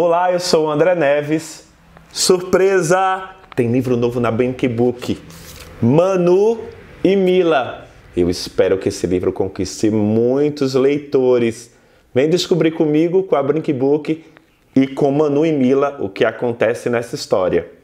Olá, eu sou o André Neves. Surpresa! Tem livro novo na Bankbook. Manu e Mila. Eu espero que esse livro conquiste muitos leitores. Vem descobrir comigo, com a Bankbook e com Manu e Mila o que acontece nessa história.